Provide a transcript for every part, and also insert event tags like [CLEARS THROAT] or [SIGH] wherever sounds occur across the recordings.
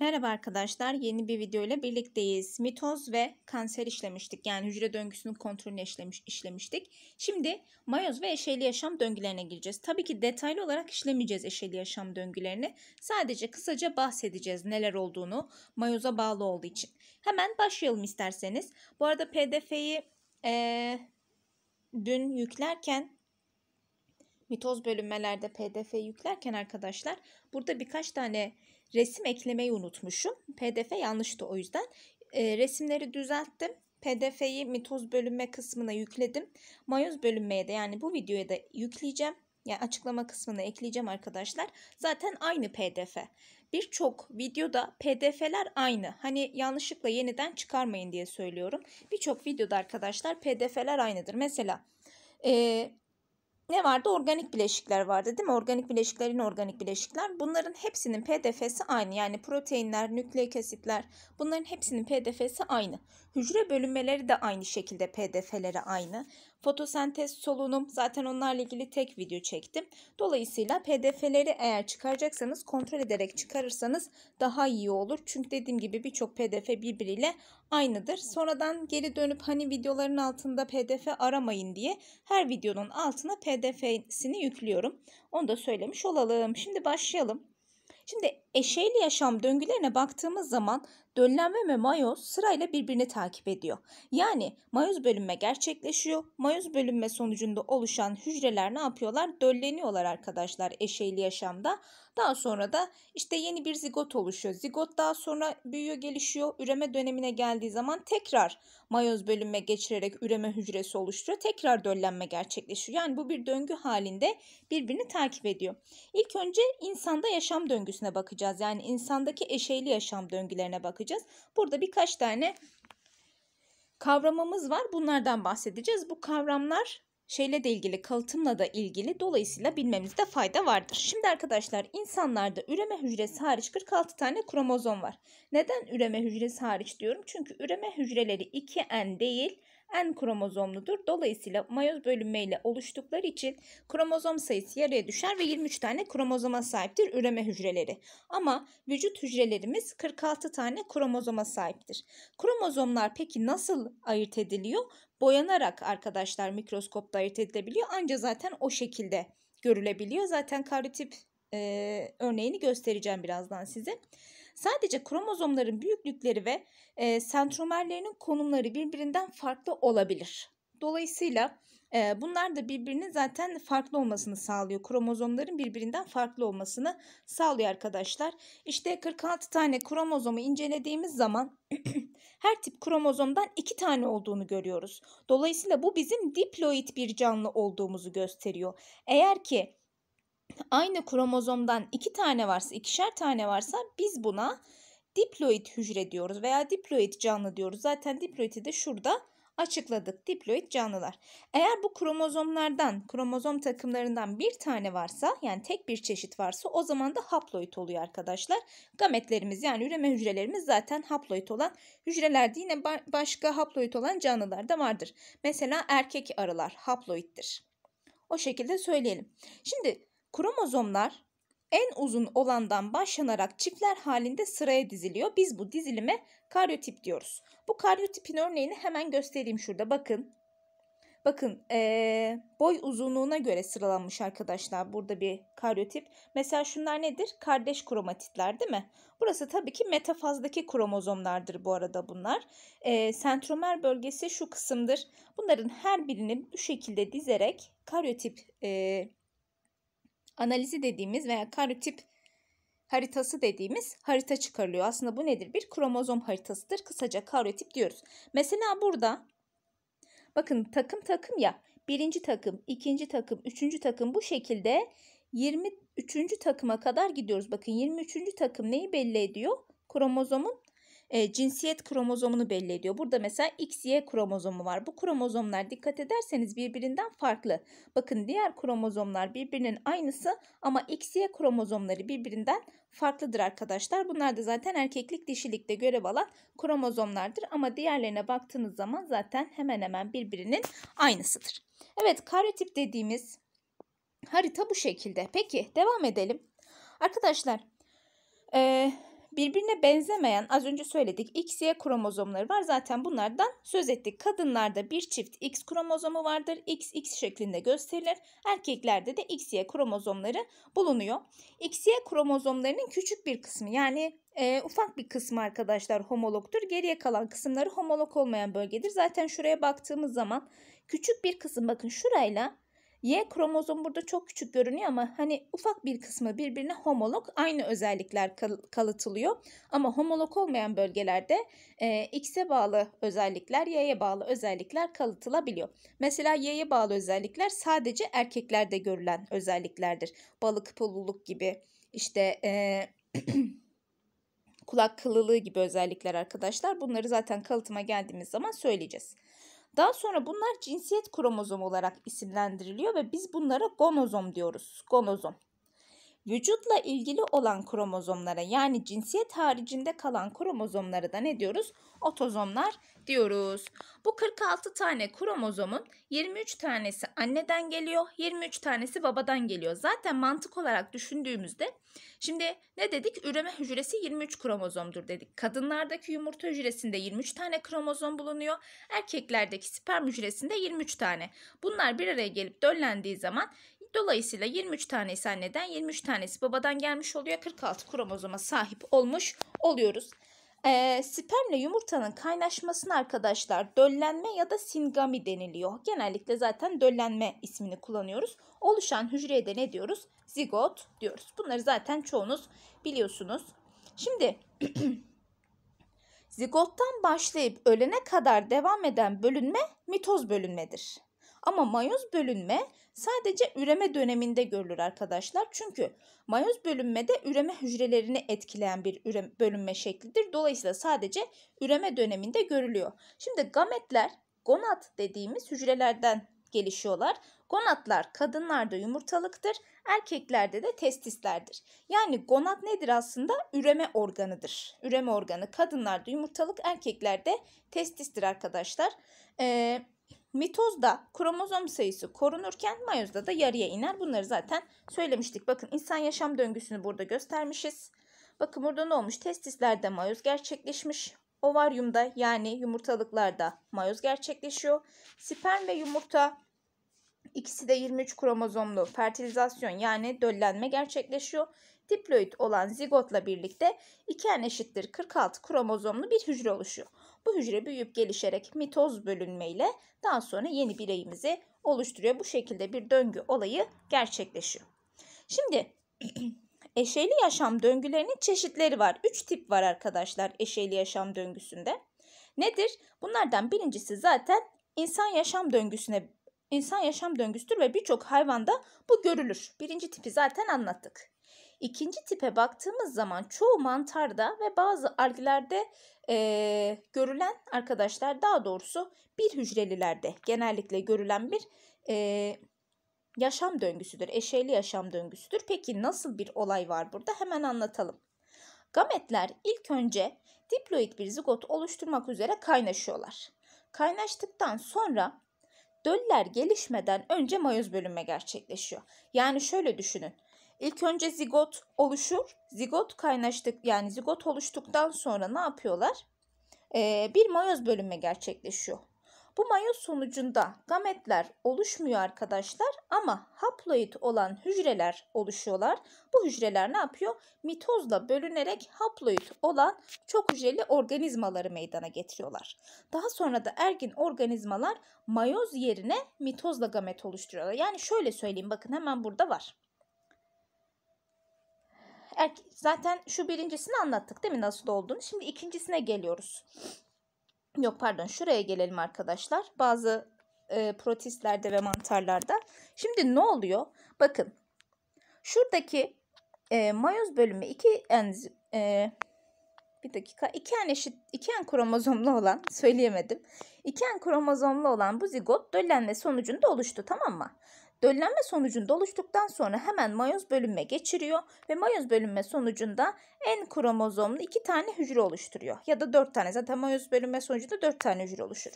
Merhaba arkadaşlar, yeni bir video ile birlikteyiz. Mitoz ve kanser işlemiştik. Yani hücre döngüsünün kontrolünü işlemiş, işlemiştik. Şimdi mayoz ve eşeli yaşam döngülerine gireceğiz. Tabii ki detaylı olarak işlemeyeceğiz eşeli yaşam döngülerini. Sadece kısaca bahsedeceğiz neler olduğunu mayoza bağlı olduğu için. Hemen başlayalım isterseniz. Bu arada pdf'yi ee, dün yüklerken mitoz bölünmelerde pdf yüklerken arkadaşlar burada birkaç tane resim eklemeyi unutmuşum. PDF yanlıştı o yüzden. E, resimleri düzelttim. PDF'yi mitoz bölünme kısmına yükledim. Mayoz bölünmeye de yani bu videoya da yükleyeceğim. Yani açıklama kısmına ekleyeceğim arkadaşlar. Zaten aynı PDF. Birçok videoda PDF'ler aynı. Hani yanlışlıkla yeniden çıkarmayın diye söylüyorum. Birçok videoda arkadaşlar PDF'ler aynıdır. Mesela e, ne vardı? Organik bileşikler vardı değil mi? Organik bileşikler, inorganik bileşikler. Bunların hepsinin PDF'si aynı. Yani proteinler, nükleik asitler bunların hepsinin PDF'si aynı. Hücre bölünmeleri de aynı şekilde PDF'leri aynı. Fotosentez, solunum zaten onlarla ilgili tek video çektim. Dolayısıyla PDF'leri eğer çıkaracaksanız kontrol ederek çıkarırsanız daha iyi olur. Çünkü dediğim gibi birçok PDF birbiriyle aynıdır. Sonradan geri dönüp hani videoların altında PDF aramayın diye her videonun altına PDF'sini yüklüyorum. Onu da söylemiş olalım. Şimdi başlayalım. Şimdi Eşeğli yaşam döngülerine baktığımız zaman döllenme ve mayoz sırayla birbirini takip ediyor. Yani mayoz bölünme gerçekleşiyor. Mayoz bölünme sonucunda oluşan hücreler ne yapıyorlar? Dölleniyorlar arkadaşlar eşeğli yaşamda. Daha sonra da işte yeni bir zigot oluşuyor. Zigot daha sonra büyüyor, gelişiyor. Üreme dönemine geldiği zaman tekrar mayoz bölünme geçirerek üreme hücresi oluşturuyor. Tekrar döllenme gerçekleşiyor. Yani bu bir döngü halinde birbirini takip ediyor. İlk önce insanda yaşam döngüsüne bakacağız bakacağız. Yani insandaki eşeyli yaşam döngülerine bakacağız. Burada birkaç tane kavramımız var. Bunlardan bahsedeceğiz. Bu kavramlar şeyle de ilgili, kalıtımla da ilgili. Dolayısıyla bilmemizde fayda vardır. Şimdi arkadaşlar insanlarda üreme hücresi hariç 46 tane kromozom var. Neden üreme hücresi hariç diyorum? Çünkü üreme hücreleri 2N değil en kromozomludur. Dolayısıyla mayoz bölünmeyle oluştukları için kromozom sayısı yarıya düşer ve 23 tane kromozoma sahiptir üreme hücreleri. Ama vücut hücrelerimiz 46 tane kromozoma sahiptir. Kromozomlar peki nasıl ayırt ediliyor? Boyanarak arkadaşlar mikroskopta ayırt edilebiliyor. Anca zaten o şekilde görülebiliyor. Zaten karyotip e, örneğini göstereceğim birazdan size. Sadece kromozomların büyüklükleri ve e, sentromerlerinin konumları birbirinden farklı olabilir. Dolayısıyla e, bunlar da birbirinin zaten farklı olmasını sağlıyor. Kromozomların birbirinden farklı olmasını sağlıyor arkadaşlar. İşte 46 tane kromozomu incelediğimiz zaman [CLEARS THROAT] her tip kromozomdan 2 tane olduğunu görüyoruz. Dolayısıyla bu bizim diploid bir canlı olduğumuzu gösteriyor. Eğer ki aynı kromozomdan iki tane varsa, ikişer tane varsa biz buna diploid hücre diyoruz veya diploid canlı diyoruz. Zaten diploidi de şurada açıkladık. Diploid canlılar. Eğer bu kromozomlardan, kromozom takımlarından bir tane varsa, yani tek bir çeşit varsa o zaman da haploid oluyor arkadaşlar. Gametlerimiz yani üreme hücrelerimiz zaten haploid olan hücrelerde yine başka haploid olan canlılar da vardır. Mesela erkek arılar haploittir. O şekilde söyleyelim. Şimdi Kromozomlar en uzun olandan başlanarak çiftler halinde sıraya diziliyor. Biz bu dizilime karyotip diyoruz. Bu karyotipin örneğini hemen göstereyim şurada bakın. Bakın ee, boy uzunluğuna göre sıralanmış arkadaşlar burada bir karyotip. Mesela şunlar nedir? Kardeş kromatitler değil mi? Burası tabii ki metafazdaki kromozomlardır bu arada bunlar. E, sentromer bölgesi şu kısımdır. Bunların her birini bu şekilde dizerek karyotip e, analizi dediğimiz veya karyotip haritası dediğimiz harita çıkarılıyor. Aslında bu nedir? Bir kromozom haritasıdır. Kısaca karyotip diyoruz. Mesela burada bakın takım takım ya. Birinci takım, ikinci takım, üçüncü takım bu şekilde 23. takıma kadar gidiyoruz. Bakın 23. takım neyi belli ediyor? Kromozomun e, cinsiyet kromozomunu belli ediyor. Burada mesela XY kromozomu var. Bu kromozomlar dikkat ederseniz birbirinden farklı. Bakın diğer kromozomlar birbirinin aynısı ama XY kromozomları birbirinden farklıdır arkadaşlar. Bunlar da zaten erkeklik dişilikte görev alan kromozomlardır ama diğerlerine baktığınız zaman zaten hemen hemen birbirinin aynısıdır. Evet karyotip dediğimiz harita bu şekilde. Peki devam edelim. Arkadaşlar ee, birbirine benzemeyen az önce söyledik XY kromozomları var. Zaten bunlardan söz ettik. Kadınlarda bir çift X kromozomu vardır. XX şeklinde gösterilir. Erkeklerde de XY kromozomları bulunuyor. XY kromozomlarının küçük bir kısmı yani e, ufak bir kısmı arkadaşlar homologtur. Geriye kalan kısımları homolog olmayan bölgedir. Zaten şuraya baktığımız zaman küçük bir kısım bakın şurayla Y kromozom burada çok küçük görünüyor ama hani ufak bir kısmı birbirine homolog aynı özellikler kal kalıtılıyor. Ama homolog olmayan bölgelerde e, X'e bağlı özellikler Y'ye bağlı özellikler kalıtılabiliyor. Mesela Y'ye bağlı özellikler sadece erkeklerde görülen özelliklerdir. Balık pululuk gibi işte e, [CLEARS THROAT] kulak kılılığı gibi özellikler arkadaşlar. Bunları zaten kalıtıma geldiğimiz zaman söyleyeceğiz. Daha sonra bunlar cinsiyet kromozomu olarak isimlendiriliyor ve biz bunlara gonozom diyoruz. Gonozom vücutla ilgili olan kromozomlara yani cinsiyet haricinde kalan kromozomlara da ne diyoruz? Otozomlar diyoruz. Bu 46 tane kromozomun 23 tanesi anneden geliyor, 23 tanesi babadan geliyor. Zaten mantık olarak düşündüğümüzde şimdi ne dedik? Üreme hücresi 23 kromozomdur dedik. Kadınlardaki yumurta hücresinde 23 tane kromozom bulunuyor. Erkeklerdeki sperm hücresinde 23 tane. Bunlar bir araya gelip döllendiği zaman Dolayısıyla 23 tanesi anneden 23 tanesi babadan gelmiş oluyor. 46 kromozoma sahip olmuş oluyoruz. Ee, spermle yumurtanın kaynaşmasına arkadaşlar döllenme ya da singami deniliyor. Genellikle zaten döllenme ismini kullanıyoruz. Oluşan hücreye de ne diyoruz? Zigot diyoruz. Bunları zaten çoğunuz biliyorsunuz. Şimdi [CLEARS THROAT] zigottan başlayıp ölene kadar devam eden bölünme mitoz bölünmedir. Ama mayoz bölünme sadece üreme döneminde görülür arkadaşlar. Çünkü mayoz bölünmede üreme hücrelerini etkileyen bir üreme, bölünme şeklidir. Dolayısıyla sadece üreme döneminde görülüyor. Şimdi gametler gonat dediğimiz hücrelerden gelişiyorlar. Gonatlar kadınlarda yumurtalıktır, erkeklerde de testislerdir. Yani gonat nedir aslında? Üreme organıdır. Üreme organı kadınlarda yumurtalık, erkeklerde testistir arkadaşlar. Ee, Mitozda kromozom sayısı korunurken mayozda da yarıya iner. Bunları zaten söylemiştik. Bakın insan yaşam döngüsünü burada göstermişiz. Bakın burada ne olmuş? Testislerde mayoz gerçekleşmiş. Ovaryumda yani yumurtalıklarda mayoz gerçekleşiyor. Sperm ve yumurta ikisi de 23 kromozomlu fertilizasyon yani döllenme gerçekleşiyor. Diploid olan zigotla birlikte iki en eşittir 46 kromozomlu bir hücre oluşuyor. Bu hücre büyüyüp gelişerek mitoz bölünmeyle daha sonra yeni bireyimizi oluşturuyor. Bu şekilde bir döngü olayı gerçekleşiyor. Şimdi [CLEARS THROAT] eşeyli yaşam döngülerinin çeşitleri var. Üç tip var arkadaşlar eşeyli yaşam döngüsünde. Nedir? Bunlardan birincisi zaten insan yaşam döngüsüne insan yaşam döngüsüdür ve birçok hayvanda bu görülür. Birinci tipi zaten anlattık. İkinci tipe baktığımız zaman çoğu mantarda ve bazı algilerde e, görülen arkadaşlar daha doğrusu bir hücrelilerde genellikle görülen bir e, yaşam döngüsüdür. eşeli yaşam döngüsüdür. Peki nasıl bir olay var burada hemen anlatalım. Gametler ilk önce diploid bir zigot oluşturmak üzere kaynaşıyorlar. Kaynaştıktan sonra döller gelişmeden önce mayoz bölünme gerçekleşiyor. Yani şöyle düşünün. İlk önce zigot oluşur. Zigot kaynaştık yani zigot oluştuktan sonra ne yapıyorlar? Ee, bir mayoz bölünme gerçekleşiyor. Bu mayoz sonucunda gametler oluşmuyor arkadaşlar ama haploid olan hücreler oluşuyorlar. Bu hücreler ne yapıyor? Mitozla bölünerek haploid olan çok hücreli organizmaları meydana getiriyorlar. Daha sonra da ergin organizmalar mayoz yerine mitozla gamet oluşturuyorlar. Yani şöyle söyleyeyim bakın hemen burada var zaten şu birincisini anlattık değil mi nasıl olduğunu. Şimdi ikincisine geliyoruz. Yok pardon şuraya gelelim arkadaşlar. Bazı e, protistlerde ve mantarlarda. Şimdi ne oluyor? Bakın şuradaki e, mayoz bölümü iki enzim. e, bir dakika iki en eşit iki en kromozomlu olan söyleyemedim. İki en kromozomlu olan bu zigot döllenme sonucunda oluştu tamam mı? Döllenme sonucunda oluştuktan sonra hemen mayoz bölünme geçiriyor ve mayoz bölünme sonucunda en kromozomlu iki tane hücre oluşturuyor. Ya da dört tane zaten mayoz bölünme sonucunda dört tane hücre oluşur.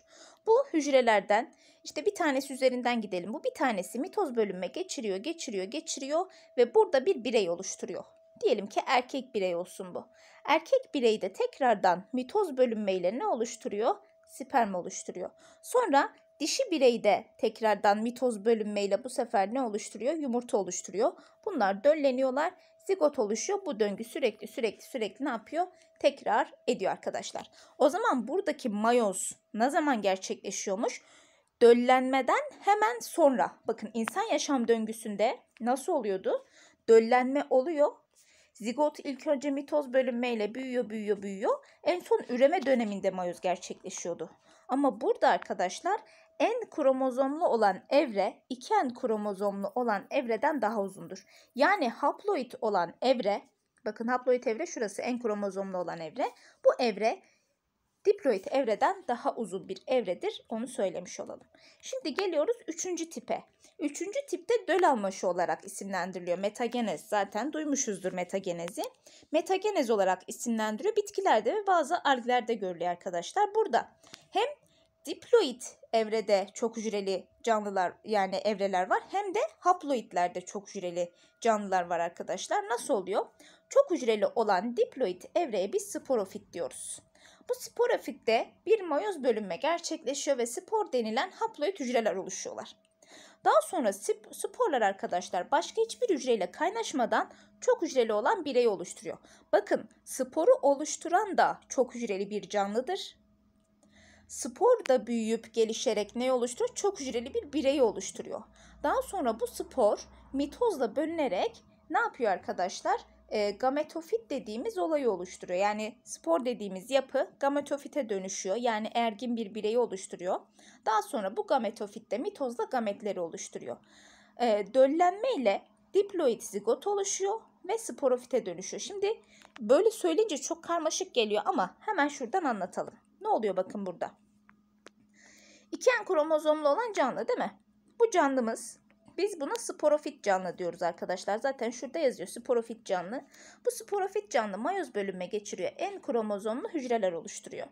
Bu hücrelerden işte bir tanesi üzerinden gidelim. Bu bir tanesi mitoz bölünme geçiriyor, geçiriyor, geçiriyor ve burada bir birey oluşturuyor. Diyelim ki erkek birey olsun bu. Erkek birey de tekrardan mitoz bölünmeyle ne oluşturuyor? Sperm oluşturuyor. Sonra Dişi bireyde tekrardan mitoz bölünmeyle bu sefer ne oluşturuyor? Yumurta oluşturuyor. Bunlar dölleniyorlar. Zigot oluşuyor. Bu döngü sürekli sürekli sürekli ne yapıyor? Tekrar ediyor arkadaşlar. O zaman buradaki mayoz ne zaman gerçekleşiyormuş? Döllenmeden hemen sonra. Bakın insan yaşam döngüsünde nasıl oluyordu? Döllenme oluyor. Zigot ilk önce mitoz bölünmeyle büyüyor, büyüyor, büyüyor. En son üreme döneminde mayoz gerçekleşiyordu. Ama burada arkadaşlar en kromozomlu olan evre iki en kromozomlu olan evreden daha uzundur. Yani haploid olan evre bakın haploid evre şurası en kromozomlu olan evre. Bu evre diploid evreden daha uzun bir evredir. Onu söylemiş olalım. Şimdi geliyoruz üçüncü tipe. Üçüncü tipte döl almaşı olarak isimlendiriliyor. Metagenez zaten duymuşuzdur metagenezi. Metagenez olarak isimlendiriyor. Bitkilerde ve bazı algilerde görülüyor arkadaşlar. Burada hem diploid evrede çok hücreli canlılar yani evreler var hem de haploidlerde çok hücreli canlılar var arkadaşlar. Nasıl oluyor? Çok hücreli olan diploid evreye biz sporofit diyoruz. Bu sporofitte bir mayoz bölünme gerçekleşiyor ve spor denilen haploid hücreler oluşuyorlar. Daha sonra sporlar arkadaşlar başka hiçbir hücreyle kaynaşmadan çok hücreli olan bireyi oluşturuyor. Bakın sporu oluşturan da çok hücreli bir canlıdır Spor da büyüyüp gelişerek ne oluşturuyor? Çok hücreli bir birey oluşturuyor. Daha sonra bu spor mitozla bölünerek ne yapıyor arkadaşlar? E, gametofit dediğimiz olayı oluşturuyor. Yani spor dediğimiz yapı gametofite dönüşüyor. Yani ergin bir bireyi oluşturuyor. Daha sonra bu gametofitte mitozla gametleri oluşturuyor. E, döllenme ile diploid zigot oluşuyor ve sporofite dönüşüyor. Şimdi böyle söyleyince çok karmaşık geliyor ama hemen şuradan anlatalım. Ne oluyor bakın burada? en kromozomlu olan canlı değil mi? Bu canlımız biz buna sporofit canlı diyoruz arkadaşlar. Zaten şurada yazıyor sporofit canlı. Bu sporofit canlı mayoz bölünme geçiriyor. En kromozomlu hücreler oluşturuyor.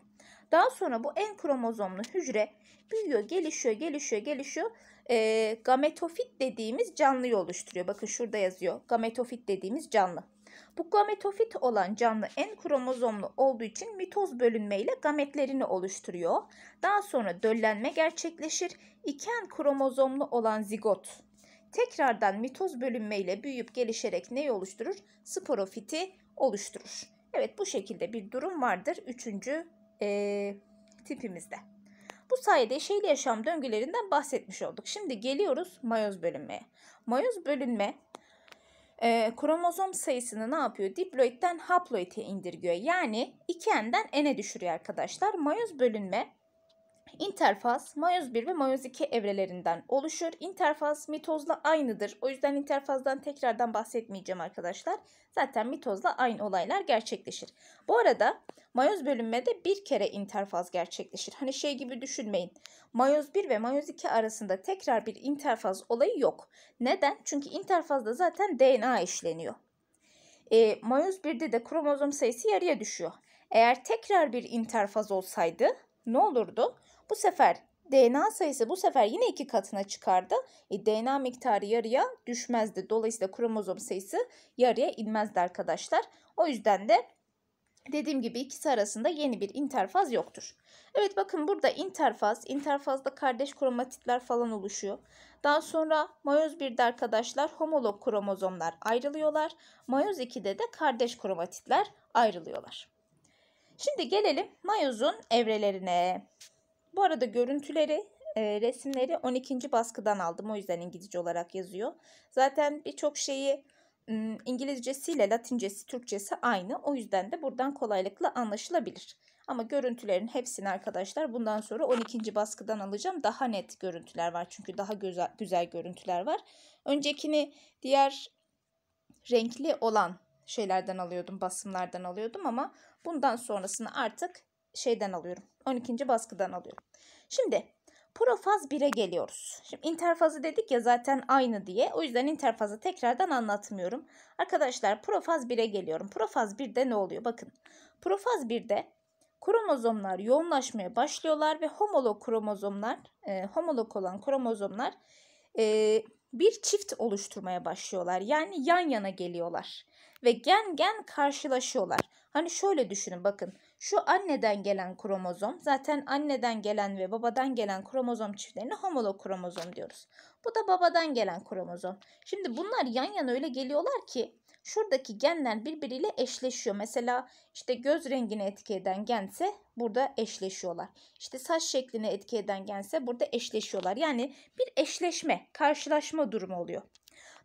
Daha sonra bu en kromozomlu hücre büyüyor, gelişiyor, gelişiyor, gelişiyor. E, gametofit dediğimiz canlıyı oluşturuyor. Bakın şurada yazıyor. Gametofit dediğimiz canlı. Bu gametofit olan canlı en kromozomlu olduğu için mitoz bölünmeyle gametlerini oluşturuyor. Daha sonra döllenme gerçekleşir. İken kromozomlu olan zigot tekrardan mitoz bölünmeyle büyüyüp gelişerek neyi oluşturur? Sporofiti oluşturur. Evet bu şekilde bir durum vardır üçüncü e, tipimizde. Bu sayede şeyli yaşam döngülerinden bahsetmiş olduk. Şimdi geliyoruz mayoz bölünmeye. Mayoz bölünme e, kromozom sayısını ne yapıyor? Diploid'den haploide indirgiyor. Yani iki nden n'e düşürüyor arkadaşlar. Mayoz bölünme İnterfaz mayoz 1 ve mayoz 2 evrelerinden oluşur. İnterfaz mitozla aynıdır. O yüzden interfazdan tekrardan bahsetmeyeceğim arkadaşlar. Zaten mitozla aynı olaylar gerçekleşir. Bu arada mayoz bölünmede bir kere interfaz gerçekleşir. Hani şey gibi düşünmeyin. Mayoz 1 ve mayoz 2 arasında tekrar bir interfaz olayı yok. Neden? Çünkü interfazda zaten DNA işleniyor. E, mayoz 1'de de kromozom sayısı yarıya düşüyor. Eğer tekrar bir interfaz olsaydı ne olurdu? Bu sefer DNA sayısı bu sefer yine iki katına çıkardı. E, DNA miktarı yarıya düşmezdi. Dolayısıyla kromozom sayısı yarıya inmezdi arkadaşlar. O yüzden de Dediğim gibi ikisi arasında yeni bir interfaz yoktur. Evet bakın burada interfaz, interfazda kardeş kromatitler falan oluşuyor. Daha sonra mayoz 1'de arkadaşlar homolog kromozomlar ayrılıyorlar. Mayoz 2'de de kardeş kromatitler ayrılıyorlar. Şimdi gelelim mayozun evrelerine. Bu arada görüntüleri, e, resimleri 12. baskıdan aldım. O yüzden İngilizce olarak yazıyor. Zaten birçok şeyi İngilizcesiyle Latincesi, Türkçesi aynı. O yüzden de buradan kolaylıkla anlaşılabilir. Ama görüntülerin hepsini arkadaşlar bundan sonra 12. baskıdan alacağım. Daha net görüntüler var çünkü daha güzel, güzel görüntüler var. Öncekini diğer renkli olan şeylerden alıyordum, basımlardan alıyordum ama bundan sonrasını artık şeyden alıyorum. 12. baskıdan alıyorum. Şimdi profaz 1'e geliyoruz. Şimdi interfazı dedik ya zaten aynı diye. O yüzden interfazı tekrardan anlatmıyorum. Arkadaşlar profaz 1'e geliyorum. Profaz 1'de ne oluyor? Bakın. Profaz 1'de kromozomlar yoğunlaşmaya başlıyorlar ve homolog kromozomlar, e, homolog olan kromozomlar e, bir çift oluşturmaya başlıyorlar. Yani yan yana geliyorlar ve gen gen karşılaşıyorlar. Hani şöyle düşünün bakın. Şu anneden gelen kromozom zaten anneden gelen ve babadan gelen kromozom çiftlerine homolog kromozom diyoruz. Bu da babadan gelen kromozom. Şimdi bunlar yan yana öyle geliyorlar ki şuradaki genler birbiriyle eşleşiyor. Mesela işte göz rengini etki eden gense burada eşleşiyorlar. İşte saç şeklini etki eden gense burada eşleşiyorlar. Yani bir eşleşme, karşılaşma durumu oluyor.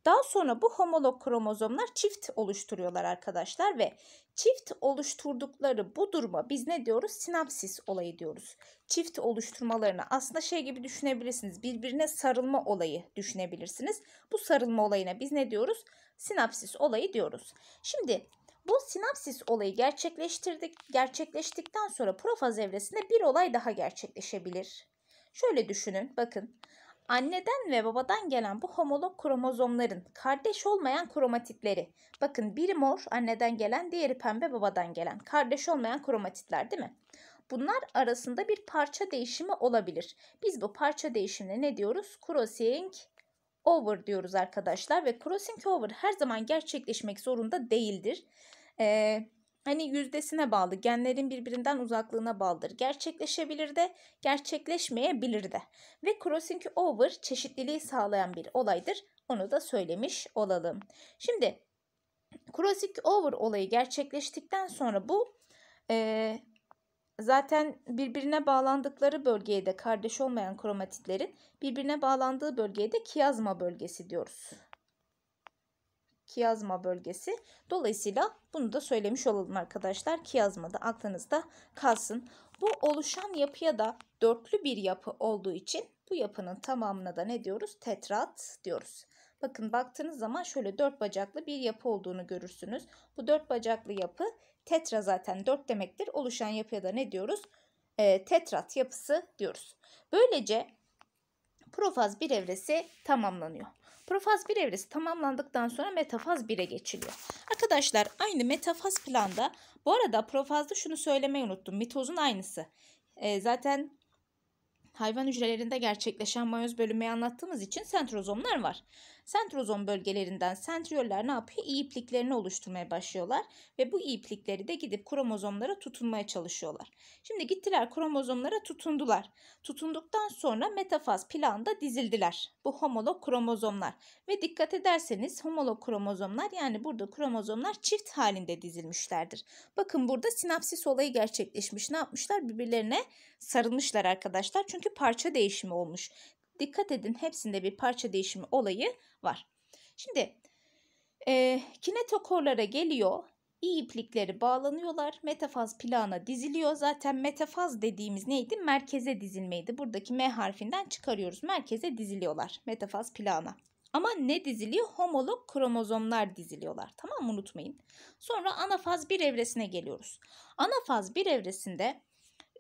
Daha sonra bu homolog kromozomlar çift oluşturuyorlar arkadaşlar ve çift oluşturdukları bu duruma biz ne diyoruz? Sinapsis olayı diyoruz. Çift oluşturmalarını aslında şey gibi düşünebilirsiniz. Birbirine sarılma olayı düşünebilirsiniz. Bu sarılma olayına biz ne diyoruz? Sinapsis olayı diyoruz. Şimdi bu sinapsis olayı gerçekleştirdik, gerçekleştikten sonra profaz evresinde bir olay daha gerçekleşebilir. Şöyle düşünün bakın Anneden ve babadan gelen bu homolog kromozomların kardeş olmayan kromatitleri. Bakın biri mor anneden gelen, diğeri pembe babadan gelen. Kardeş olmayan kromatitler değil mi? Bunlar arasında bir parça değişimi olabilir. Biz bu parça değişimine ne diyoruz? Crossing over diyoruz arkadaşlar ve crossing over her zaman gerçekleşmek zorunda değildir. Ee, hani yüzdesine bağlı, genlerin birbirinden uzaklığına bağlıdır. Gerçekleşebilir de, gerçekleşmeyebilir de. Ve crossing over çeşitliliği sağlayan bir olaydır. Onu da söylemiş olalım. Şimdi crossing over olayı gerçekleştikten sonra bu e, zaten birbirine bağlandıkları bölgeye de kardeş olmayan kromatitlerin birbirine bağlandığı bölgeye de kiyazma bölgesi diyoruz. Kiyazma bölgesi. Dolayısıyla bunu da söylemiş olalım arkadaşlar. Kiyazma da aklınızda kalsın. Bu oluşan yapıya da dörtlü bir yapı olduğu için bu yapının tamamına da ne diyoruz? Tetrat diyoruz. Bakın baktığınız zaman şöyle dört bacaklı bir yapı olduğunu görürsünüz. Bu dört bacaklı yapı tetra zaten dört demektir. Oluşan yapıya da ne diyoruz? E, tetrat yapısı diyoruz. Böylece profaz bir evresi tamamlanıyor. Profaz 1 evresi tamamlandıktan sonra metafaz 1'e geçiliyor. Arkadaşlar aynı metafaz planda bu arada profazda şunu söylemeyi unuttum. Mitozun aynısı. E, zaten hayvan hücrelerinde gerçekleşen mayoz bölünmeyi anlattığımız için sentrozomlar var. Sentrozom bölgelerinden sentriyoller ne yapıyor? İpliklerini oluşturmaya başlıyorlar ve bu iplikleri de gidip kromozomlara tutunmaya çalışıyorlar. Şimdi gittiler kromozomlara tutundular. Tutunduktan sonra metafaz planda dizildiler. Bu homolog kromozomlar ve dikkat ederseniz homolog kromozomlar yani burada kromozomlar çift halinde dizilmişlerdir. Bakın burada sinapsis olayı gerçekleşmiş. Ne yapmışlar? Birbirlerine sarılmışlar arkadaşlar. Çünkü parça değişimi olmuş. Dikkat edin hepsinde bir parça değişimi olayı var. Şimdi e, kinetokorlara geliyor. İyi iplikleri bağlanıyorlar. Metafaz plana diziliyor. Zaten metafaz dediğimiz neydi? Merkeze dizilmeydi. Buradaki M harfinden çıkarıyoruz. Merkeze diziliyorlar. Metafaz plana. Ama ne diziliyor? Homolog kromozomlar diziliyorlar. Tamam mı? Unutmayın. Sonra anafaz 1 evresine geliyoruz. Anafaz 1 evresinde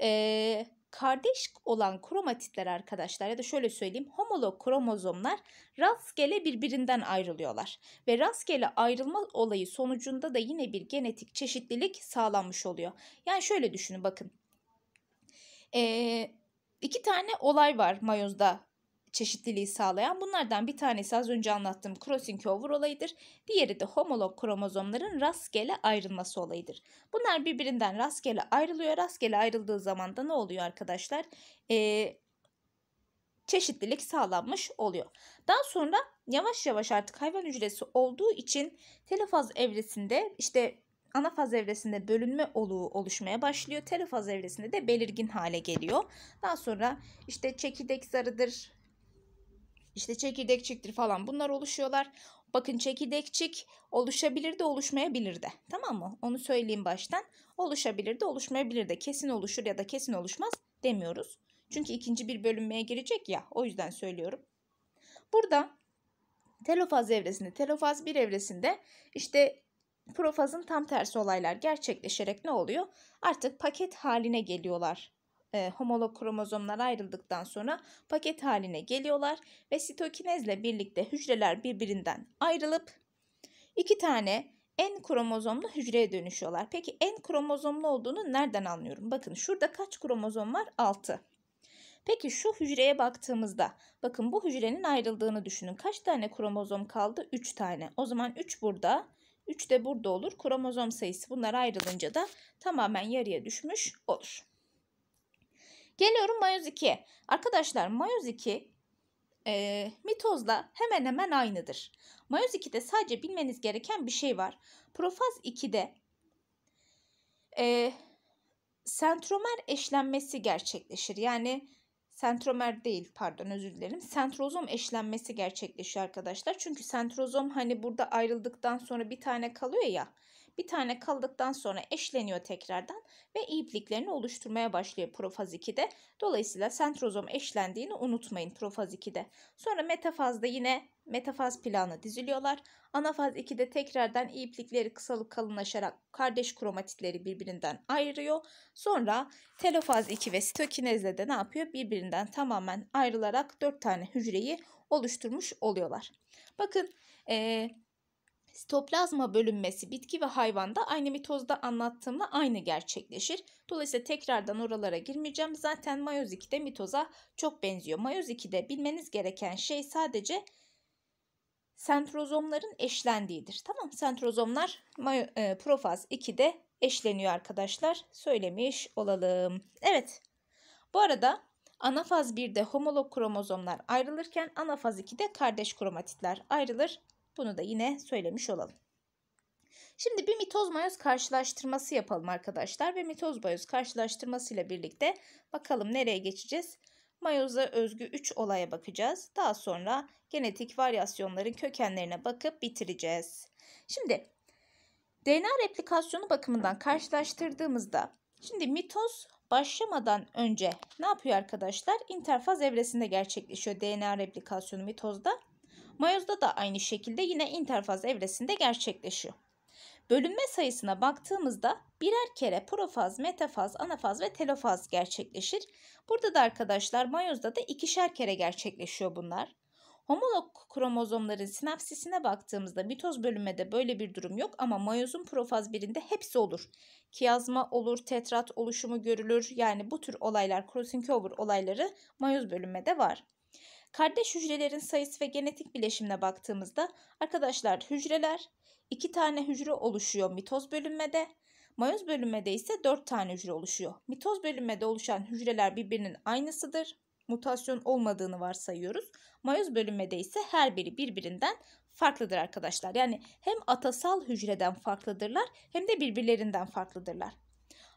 ee, kardeş olan kromatitler arkadaşlar ya da şöyle söyleyeyim homolog kromozomlar rastgele birbirinden ayrılıyorlar. Ve rastgele ayrılma olayı sonucunda da yine bir genetik çeşitlilik sağlanmış oluyor. Yani şöyle düşünün bakın. Ee, iki tane olay var mayozda çeşitliliği sağlayan bunlardan bir tanesi az önce anlattığım crossing over olayıdır. Diğeri de homolog kromozomların rastgele ayrılması olayıdır. Bunlar birbirinden rastgele ayrılıyor. Rastgele ayrıldığı zaman da ne oluyor arkadaşlar? Ee, çeşitlilik sağlanmış oluyor. Daha sonra yavaş yavaş artık hayvan hücresi olduğu için telefaz evresinde işte ana faz evresinde bölünme oluğu oluşmaya başlıyor. Telefaz evresinde de belirgin hale geliyor. Daha sonra işte çekirdek zarıdır, işte çekirdekçiktir falan bunlar oluşuyorlar. Bakın çekirdekçik oluşabilir de oluşmayabilir de. Tamam mı? Onu söyleyeyim baştan. Oluşabilir de oluşmayabilir de. Kesin oluşur ya da kesin oluşmaz demiyoruz. Çünkü ikinci bir bölünmeye girecek ya. O yüzden söylüyorum. Burada telofaz evresinde, telofaz bir evresinde işte profazın tam tersi olaylar gerçekleşerek ne oluyor? Artık paket haline geliyorlar e, homolog kromozomlar ayrıldıktan sonra paket haline geliyorlar ve sitokinezle birlikte hücreler birbirinden ayrılıp iki tane en kromozomlu hücreye dönüşüyorlar. Peki en kromozomlu olduğunu nereden anlıyorum? Bakın şurada kaç kromozom var? 6. Peki şu hücreye baktığımızda bakın bu hücrenin ayrıldığını düşünün. Kaç tane kromozom kaldı? 3 tane. O zaman 3 burada, 3 de burada olur. Kromozom sayısı bunlar ayrılınca da tamamen yarıya düşmüş olur. Geliyorum mayoz 2'ye. Arkadaşlar mayoz 2 e, mitozla hemen hemen aynıdır. Mayoz 2'de sadece bilmeniz gereken bir şey var. Profaz 2'de e, sentromer eşlenmesi gerçekleşir. Yani sentromer değil pardon özür dilerim. Sentrozom eşlenmesi gerçekleşiyor arkadaşlar. Çünkü sentrozom hani burada ayrıldıktan sonra bir tane kalıyor ya. Bir tane kaldıktan sonra eşleniyor tekrardan ve ipliklerini oluşturmaya başlıyor profaz 2'de. Dolayısıyla sentrozom eşlendiğini unutmayın profaz 2'de. Sonra metafazda yine metafaz planı diziliyorlar. Anafaz 2'de tekrardan iplikleri kısalıp kalınlaşarak kardeş kromatitleri birbirinden ayırıyor. Sonra telofaz 2 ve sitokinezle de ne yapıyor? Birbirinden tamamen ayrılarak 4 tane hücreyi oluşturmuş oluyorlar. Bakın ee, Sitoplazma bölünmesi bitki ve hayvanda aynı mitozda anlattığımla aynı gerçekleşir. Dolayısıyla tekrardan oralara girmeyeceğim. Zaten mayoz 2'de mitoza çok benziyor. Mayoz 2'de bilmeniz gereken şey sadece sentrozomların eşlendiğidir. Tamam sentrozomlar mayo, e, profaz 2'de eşleniyor arkadaşlar. Söylemiş olalım. Evet bu arada anafaz 1'de homolog kromozomlar ayrılırken anafaz 2'de kardeş kromatitler ayrılır. Bunu da yine söylemiş olalım. Şimdi bir mitoz mayoz karşılaştırması yapalım arkadaşlar ve mitoz mayoz karşılaştırması ile birlikte bakalım nereye geçeceğiz? Mayoza özgü 3 olaya bakacağız. Daha sonra genetik varyasyonların kökenlerine bakıp bitireceğiz. Şimdi DNA replikasyonu bakımından karşılaştırdığımızda şimdi mitoz başlamadan önce ne yapıyor arkadaşlar? İnterfaz evresinde gerçekleşiyor DNA replikasyonu mitozda. Mayozda da aynı şekilde yine interfaz evresinde gerçekleşiyor. Bölünme sayısına baktığımızda birer kere profaz, metafaz, anafaz ve telofaz gerçekleşir. Burada da arkadaşlar mayozda da ikişer kere gerçekleşiyor bunlar. Homolog kromozomların sinapsisine baktığımızda mitoz bölünmede böyle bir durum yok ama mayozun profaz birinde hepsi olur. Kiyazma olur, tetrat oluşumu görülür. Yani bu tür olaylar crossing over olayları mayoz bölünmede var. Kardeş hücrelerin sayısı ve genetik bileşimine baktığımızda arkadaşlar hücreler iki tane hücre oluşuyor mitoz bölünmede. Mayoz bölünmede ise 4 tane hücre oluşuyor. Mitoz bölünmede oluşan hücreler birbirinin aynısıdır. Mutasyon olmadığını varsayıyoruz. Mayoz bölünmede ise her biri birbirinden farklıdır arkadaşlar. Yani hem atasal hücreden farklıdırlar hem de birbirlerinden farklıdırlar.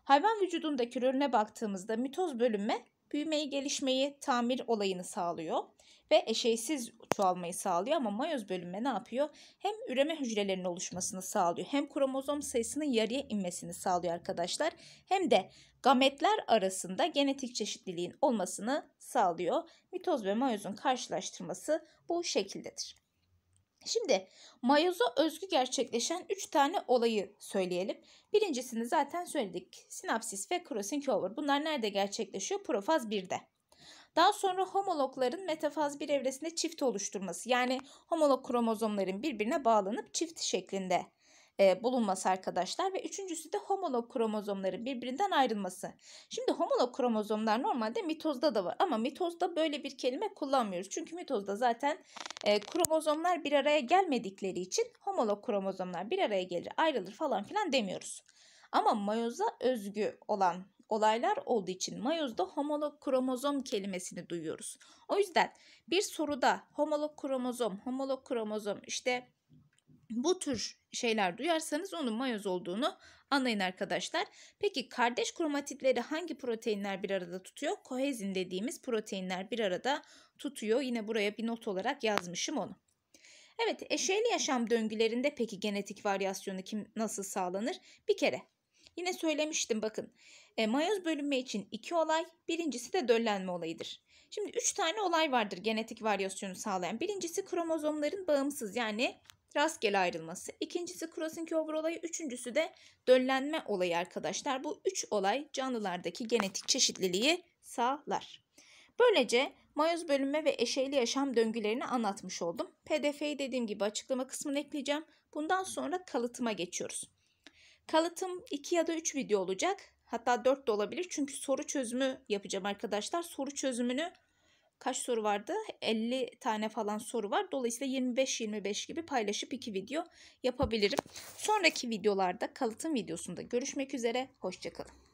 Hayvan vücudundaki rolüne baktığımızda mitoz bölünme büyümeyi, gelişmeyi, tamir olayını sağlıyor ve eşeysiz çoğalmayı sağlıyor ama mayoz bölünme ne yapıyor? Hem üreme hücrelerinin oluşmasını sağlıyor hem kromozom sayısının yarıya inmesini sağlıyor arkadaşlar hem de gametler arasında genetik çeşitliliğin olmasını sağlıyor. Mitoz ve mayozun karşılaştırması bu şekildedir. Şimdi mayoza özgü gerçekleşen 3 tane olayı söyleyelim. Birincisini zaten söyledik. Sinapsis ve crossing over. Bunlar nerede gerçekleşiyor? Profaz 1'de. Daha sonra homologların metafaz bir evresinde çift oluşturması yani homolog kromozomların birbirine bağlanıp çift şeklinde e, bulunması arkadaşlar ve üçüncüsü de homolog kromozomların birbirinden ayrılması. Şimdi homolog kromozomlar normalde mitozda da var ama mitozda böyle bir kelime kullanmıyoruz. Çünkü mitozda zaten e, kromozomlar bir araya gelmedikleri için homolog kromozomlar bir araya gelir ayrılır falan filan demiyoruz. Ama mayoza özgü olan olaylar olduğu için mayozda homolog kromozom kelimesini duyuyoruz. O yüzden bir soruda homolog kromozom, homolog kromozom işte bu tür şeyler duyarsanız onun mayoz olduğunu anlayın arkadaşlar. Peki kardeş kromatitleri hangi proteinler bir arada tutuyor? Kohezin dediğimiz proteinler bir arada tutuyor. Yine buraya bir not olarak yazmışım onu. Evet, eşeğli yaşam döngülerinde peki genetik varyasyonu kim nasıl sağlanır? Bir kere Yine söylemiştim bakın. E, mayoz bölünme için iki olay, birincisi de döllenme olayıdır. Şimdi üç tane olay vardır genetik varyasyonu sağlayan. Birincisi kromozomların bağımsız yani rastgele ayrılması. İkincisi crossingover olayı, üçüncüsü de döllenme olayı arkadaşlar. Bu üç olay canlılardaki genetik çeşitliliği sağlar. Böylece mayoz bölünme ve eşeyli yaşam döngülerini anlatmış oldum. PDF'yi dediğim gibi açıklama kısmına ekleyeceğim. Bundan sonra kalıtıma geçiyoruz. Kalıtım 2 ya da 3 video olacak. Hatta 4 de olabilir. Çünkü soru çözümü yapacağım arkadaşlar. Soru çözümünü kaç soru vardı? 50 tane falan soru var. Dolayısıyla 25-25 gibi paylaşıp iki video yapabilirim. Sonraki videolarda kalıtım videosunda görüşmek üzere. Hoşçakalın.